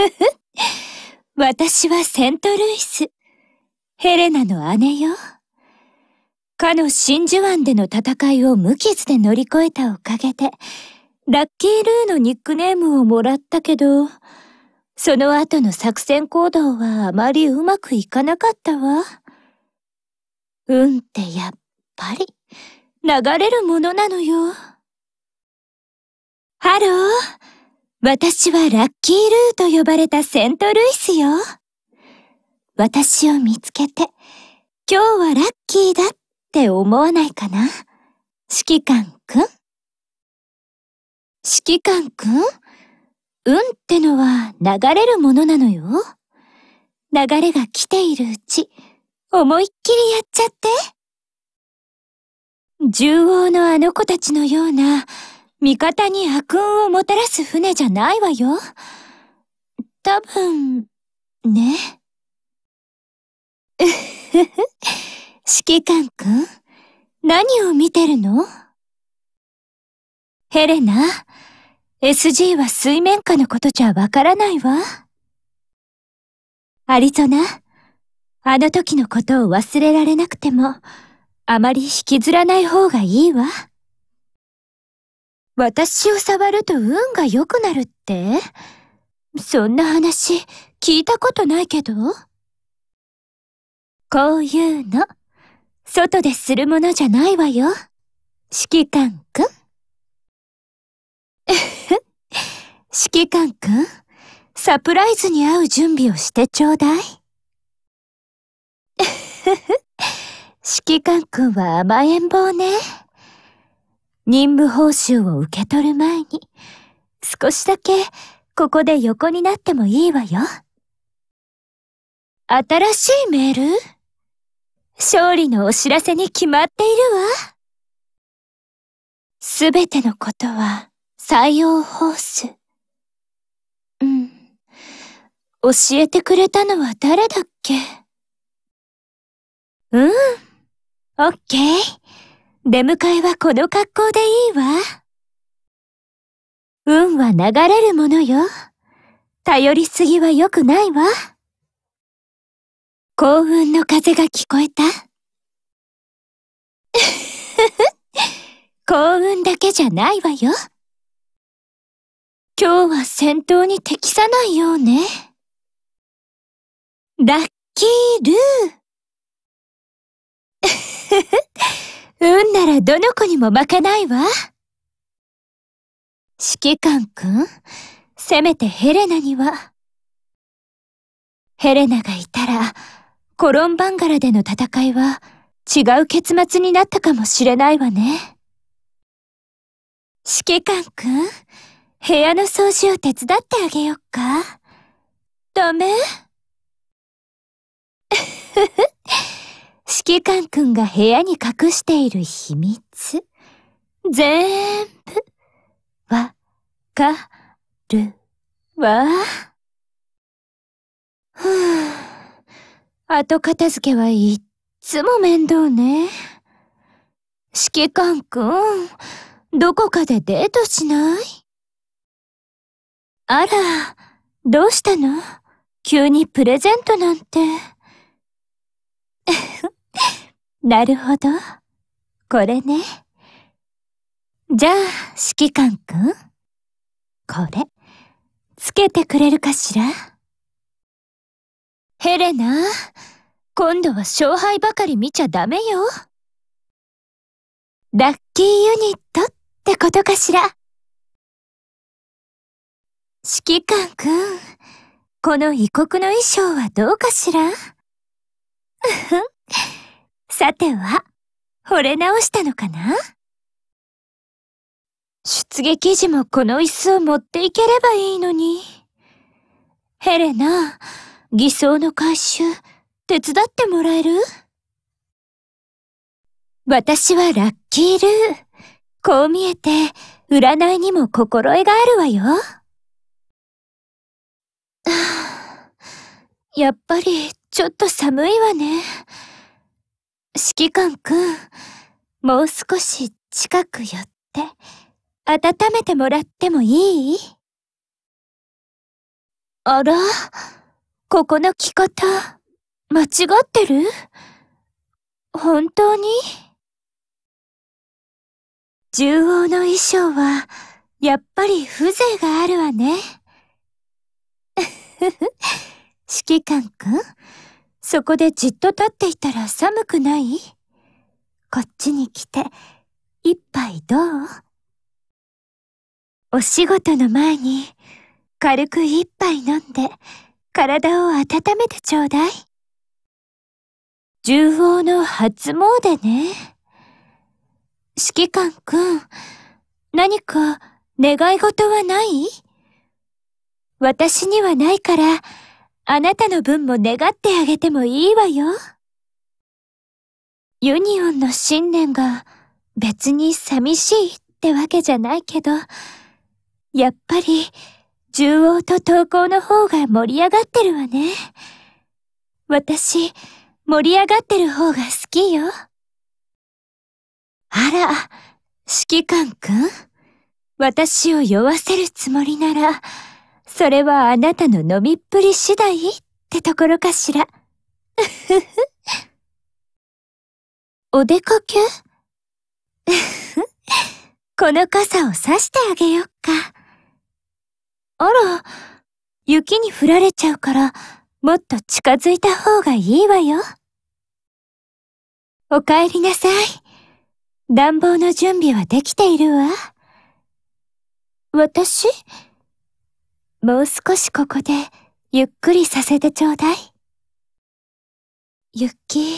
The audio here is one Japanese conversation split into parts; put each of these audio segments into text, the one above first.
私はセントルイス。ヘレナの姉よ。かの真珠湾での戦いを無傷で乗り越えたおかげで、ラッキールーのニックネームをもらったけど、その後の作戦行動はあまりうまくいかなかったわ。運ってやっぱり流れるものなのよ。ハロー。私はラッキールーと呼ばれたセントルイスよ。私を見つけて、今日はラッキーだって思わないかな指揮官くん指揮官くん運ってのは流れるものなのよ。流れが来ているうち、思いっきりやっちゃって。獣王のあの子たちのような、味方に悪運をもたらす船じゃないわよ。多分、ね。うふふ、指揮官くん、何を見てるのヘレナ、SG は水面下のことじゃわからないわ。アリゾナ、あの時のことを忘れられなくても、あまり引きずらない方がいいわ。私を触ると運が良くなるってそんな話聞いたことないけどこういうの、外でするものじゃないわよ。指揮官くん。指揮官くん、サプライズに会う準備をしてちょうだい。指揮官くんは甘えん坊ね。任務報酬を受け取る前に、少しだけここで横になってもいいわよ。新しいメール勝利のお知らせに決まっているわ。すべてのことは採用ホース。うん。教えてくれたのは誰だっけうん。オッケー。出迎えはこの格好でいいわ。運は流れるものよ。頼りすぎは良くないわ。幸運の風が聞こえた 幸運だけじゃないわよ。今日は戦闘に適さないようね。ラッキールー。運ならどの子にも負けないわ。指揮官くん、せめてヘレナには。ヘレナがいたら、コロンバンガラでの戦いは違う結末になったかもしれないわね。指揮官くん、部屋の掃除を手伝ってあげよっか。ダメふふ。指揮官くんが部屋に隠している秘密、ぜーんぶ、わ、か、る、わ。ふぅ、後片付けはいっつも面倒ね。指揮官くん、どこかでデートしないあら、どうしたの急にプレゼントなんて。なるほど。これね。じゃあ、指揮官くん。これ、つけてくれるかしらヘレナ、今度は勝敗ばかり見ちゃダメよ。ラッキーユニットってことかしら指揮官くん、この異国の衣装はどうかしらうふん。さては、惚れ直したのかな出撃時もこの椅子を持っていければいいのに。ヘレナ、偽装の回収、手伝ってもらえる私はラッキールー。こう見えて、占いにも心得があるわよ。やっぱり、ちょっと寒いわね。指揮官くん、もう少し近く寄って、温めてもらってもいいあら、ここの着方、間違ってる本当に獣王の衣装は、やっぱり風情があるわね。指揮官くんそこでじっと立っていたら寒くないこっちに来て、一杯どうお仕事の前に、軽く一杯飲んで、体を温めてちょうだい。重宝の初詣ね。指揮官くん、何か願い事はない私にはないから、あなたの分も願ってあげてもいいわよ。ユニオンの信念が別に寂しいってわけじゃないけど、やっぱり獣王と投稿の方が盛り上がってるわね。私、盛り上がってる方が好きよ。あら、指揮官くん私を酔わせるつもりなら、それはあなたの飲みっぷり次第ってところかしら。ふふ。お出かけ この傘を差してあげよっか。あら、雪に降られちゃうから、もっと近づいた方がいいわよ。お帰りなさい。暖房の準備はできているわ。私もう少しここで、ゆっくりさせてちょうだい。ゆっき、ー、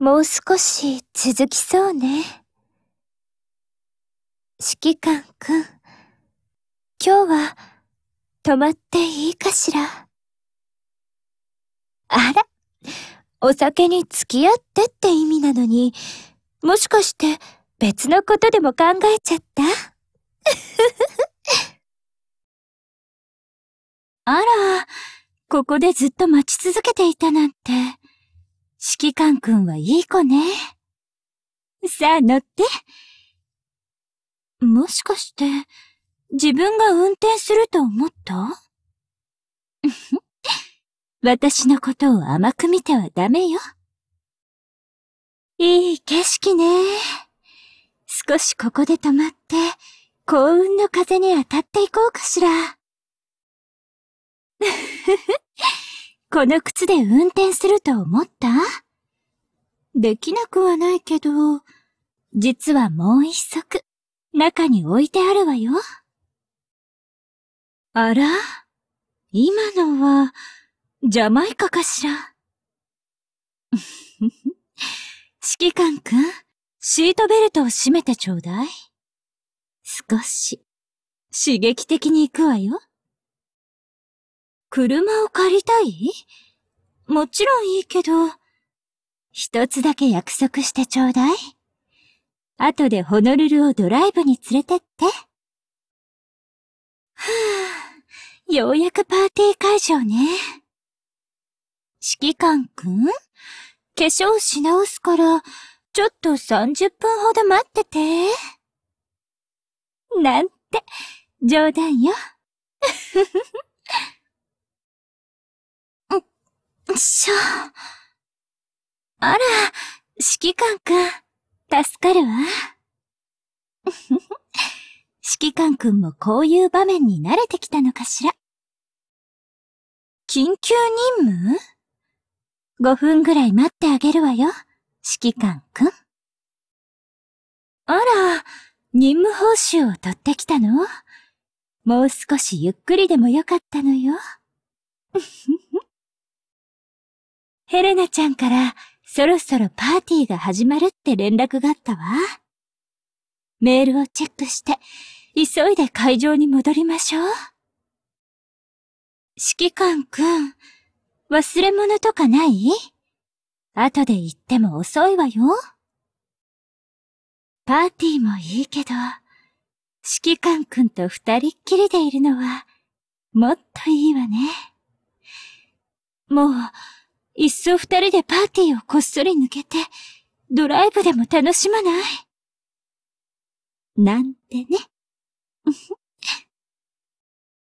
もう少し続きそうね。指揮官くん、今日は、泊まっていいかしら。あら、お酒に付き合ってって意味なのに、もしかして別のことでも考えちゃったあら、ここでずっと待ち続けていたなんて。指揮官くんはいい子ね。さあ乗って。もしかして、自分が運転すると思った 私のことを甘く見てはダメよ。いい景色ね。少しここで止まって、幸運の風に当たっていこうかしら。この靴で運転すると思ったできなくはないけど、実はもう一足、中に置いてあるわよ。あら今のは、ジャマイカかしら 指揮官くん、シートベルトを締めてちょうだい。少し、刺激的に行くわよ。車を借りたいもちろんいいけど、一つだけ約束してちょうだい。後でホノルルをドライブに連れてって。はぁ、ようやくパーティー会場ね。指揮官くん化粧し直すから、ちょっと30分ほど待ってて。なんて、冗談よ。ふふふ。しょ。あら、指揮官くん、助かるわ。指揮官くんもこういう場面に慣れてきたのかしら。緊急任務 ?5 分ぐらい待ってあげるわよ、指揮官くん。あら、任務報酬を取ってきたのもう少しゆっくりでもよかったのよ。ヘレナちゃんからそろそろパーティーが始まるって連絡があったわ。メールをチェックして、急いで会場に戻りましょう。指揮官くん、忘れ物とかない後で行っても遅いわよ。パーティーもいいけど、指揮官くんと二人っきりでいるのは、もっといいわね。もう、いっそ二人でパーティーをこっそり抜けて、ドライブでも楽しまないなんてね。